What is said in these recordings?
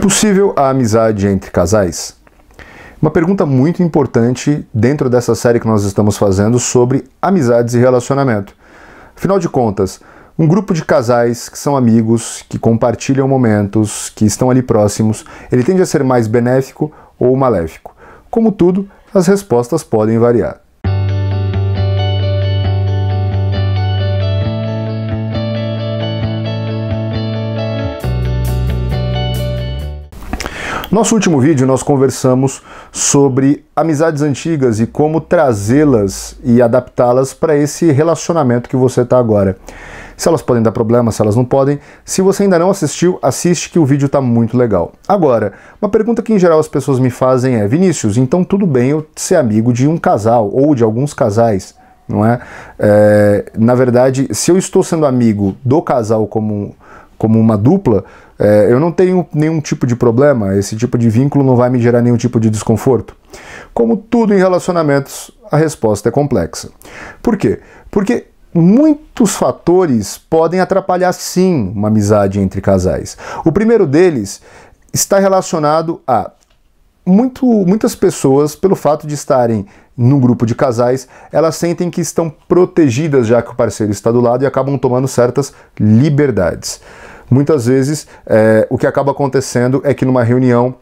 possível a amizade entre casais? Uma pergunta muito importante dentro dessa série que nós estamos fazendo sobre amizades e relacionamento. Afinal de contas, um grupo de casais que são amigos, que compartilham momentos, que estão ali próximos, ele tende a ser mais benéfico ou maléfico? Como tudo, as respostas podem variar. Nosso último vídeo nós conversamos sobre amizades antigas e como trazê-las e adaptá-las para esse relacionamento que você está agora. Se elas podem dar problema, se elas não podem. Se você ainda não assistiu, assiste que o vídeo está muito legal. Agora, uma pergunta que em geral as pessoas me fazem é: Vinícius, então tudo bem eu ser amigo de um casal ou de alguns casais? Não é? é na verdade, se eu estou sendo amigo do casal como, como uma dupla, é, eu não tenho nenhum tipo de problema, esse tipo de vínculo não vai me gerar nenhum tipo de desconforto. Como tudo em relacionamentos, a resposta é complexa. Por quê? Porque muitos fatores podem atrapalhar sim uma amizade entre casais. O primeiro deles está relacionado a muito, muitas pessoas, pelo fato de estarem num grupo de casais, elas sentem que estão protegidas já que o parceiro está do lado e acabam tomando certas liberdades. Muitas vezes é, o que acaba acontecendo é que numa reunião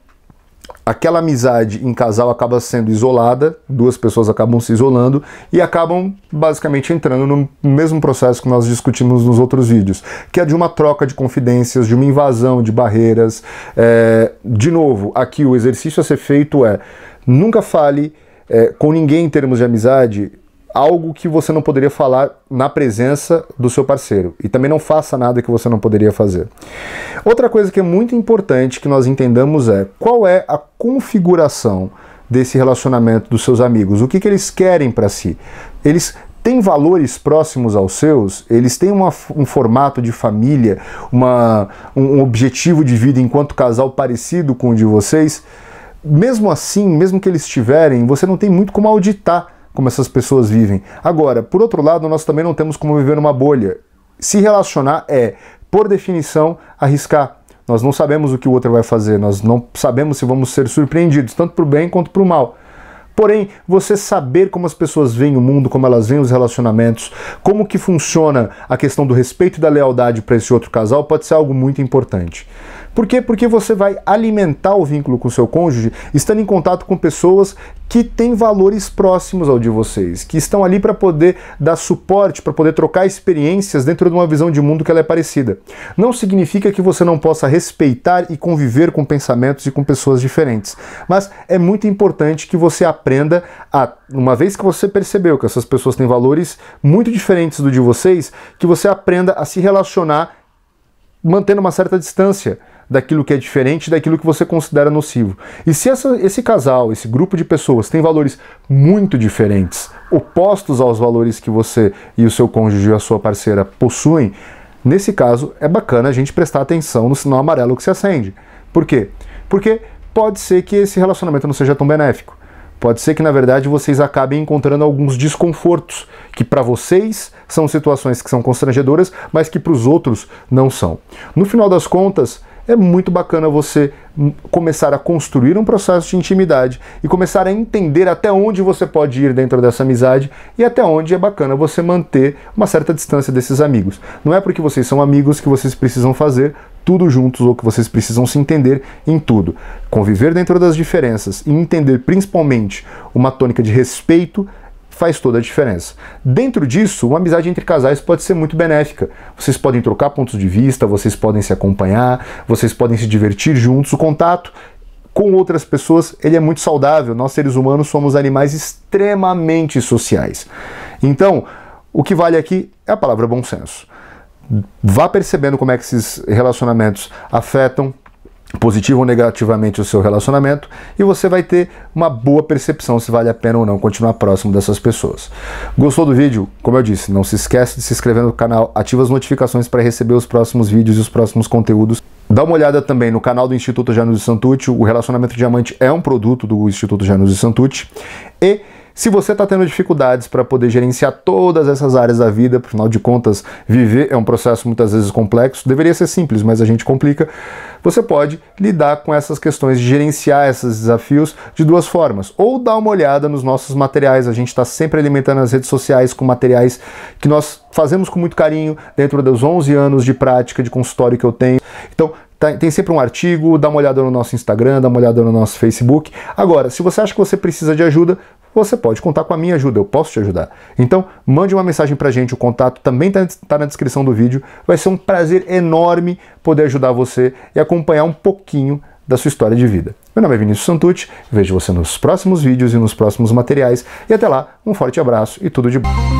aquela amizade em casal acaba sendo isolada, duas pessoas acabam se isolando e acabam basicamente entrando no mesmo processo que nós discutimos nos outros vídeos, que é de uma troca de confidências, de uma invasão de barreiras. É, de novo, aqui o exercício a ser feito é nunca fale é, com ninguém em termos de amizade algo que você não poderia falar na presença do seu parceiro. E também não faça nada que você não poderia fazer. Outra coisa que é muito importante que nós entendamos é qual é a configuração desse relacionamento dos seus amigos. O que, que eles querem para si? Eles têm valores próximos aos seus, eles têm uma, um formato de família, uma, um objetivo de vida enquanto casal parecido com o de vocês. Mesmo assim, mesmo que eles tiverem, você não tem muito como auditar como essas pessoas vivem. Agora, por outro lado, nós também não temos como viver numa bolha. Se relacionar é, por definição, arriscar. Nós não sabemos o que o outro vai fazer, nós não sabemos se vamos ser surpreendidos, tanto para o bem quanto para o mal. Porém, você saber como as pessoas veem o mundo, como elas veem os relacionamentos, como que funciona a questão do respeito e da lealdade para esse outro casal pode ser algo muito importante. Por quê? Porque você vai alimentar o vínculo com o seu cônjuge estando em contato com pessoas que têm valores próximos ao de vocês, que estão ali para poder dar suporte, para poder trocar experiências dentro de uma visão de mundo que ela é parecida. Não significa que você não possa respeitar e conviver com pensamentos e com pessoas diferentes, mas é muito importante que você aprenda a, uma vez que você percebeu que essas pessoas têm valores muito diferentes do de vocês, que você aprenda a se relacionar mantendo uma certa distância daquilo que é diferente, daquilo que você considera nocivo. E se essa, esse casal, esse grupo de pessoas tem valores muito diferentes, opostos aos valores que você e o seu cônjuge e a sua parceira possuem, nesse caso é bacana a gente prestar atenção no sinal amarelo que se acende. Por quê? Porque pode ser que esse relacionamento não seja tão benéfico. Pode ser que na verdade vocês acabem encontrando alguns desconfortos que para vocês são situações que são constrangedoras, mas que para os outros não são. No final das contas, é muito bacana você começar a construir um processo de intimidade e começar a entender até onde você pode ir dentro dessa amizade e até onde é bacana você manter uma certa distância desses amigos. Não é porque vocês são amigos que vocês precisam fazer tudo juntos ou que vocês precisam se entender em tudo. Conviver dentro das diferenças e entender principalmente uma tônica de respeito faz toda a diferença. Dentro disso, uma amizade entre casais pode ser muito benéfica. Vocês podem trocar pontos de vista, vocês podem se acompanhar, vocês podem se divertir juntos. O contato com outras pessoas, ele é muito saudável. Nós seres humanos somos animais extremamente sociais. Então, o que vale aqui é a palavra bom senso vá percebendo como é que esses relacionamentos afetam positivo ou negativamente o seu relacionamento e você vai ter uma boa percepção se vale a pena ou não continuar próximo dessas pessoas. Gostou do vídeo? Como eu disse, não se esquece de se inscrever no canal, ativa as notificações para receber os próximos vídeos e os próximos conteúdos. Dá uma olhada também no canal do Instituto Janus Santucci, o relacionamento diamante é um produto do Instituto Janus Santucci e se você está tendo dificuldades para poder gerenciar todas essas áreas da vida, afinal de contas, viver é um processo muitas vezes complexo, deveria ser simples, mas a gente complica. Você pode lidar com essas questões, gerenciar esses desafios de duas formas. Ou dá uma olhada nos nossos materiais, a gente está sempre alimentando as redes sociais com materiais que nós fazemos com muito carinho, dentro dos 11 anos de prática de consultório que eu tenho. Então, tá, tem sempre um artigo, dá uma olhada no nosso Instagram, dá uma olhada no nosso Facebook. Agora, se você acha que você precisa de ajuda, você pode contar com a minha ajuda, eu posso te ajudar. Então, mande uma mensagem pra gente, o contato também está tá na descrição do vídeo. Vai ser um prazer enorme poder ajudar você e acompanhar um pouquinho da sua história de vida. Meu nome é Vinícius Santucci, vejo você nos próximos vídeos e nos próximos materiais. E até lá, um forte abraço e tudo de bom.